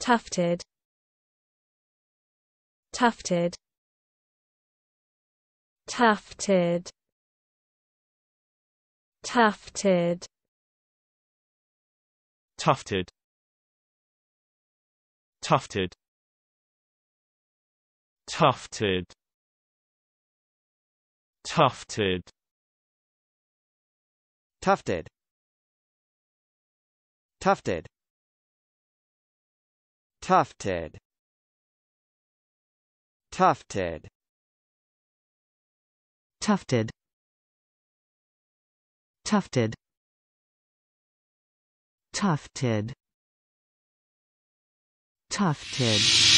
tufted tufted tufted tufted tufted tufted tufted tufted tufted tufted Tufted Tufted Tufted Tufted Tufted Tufted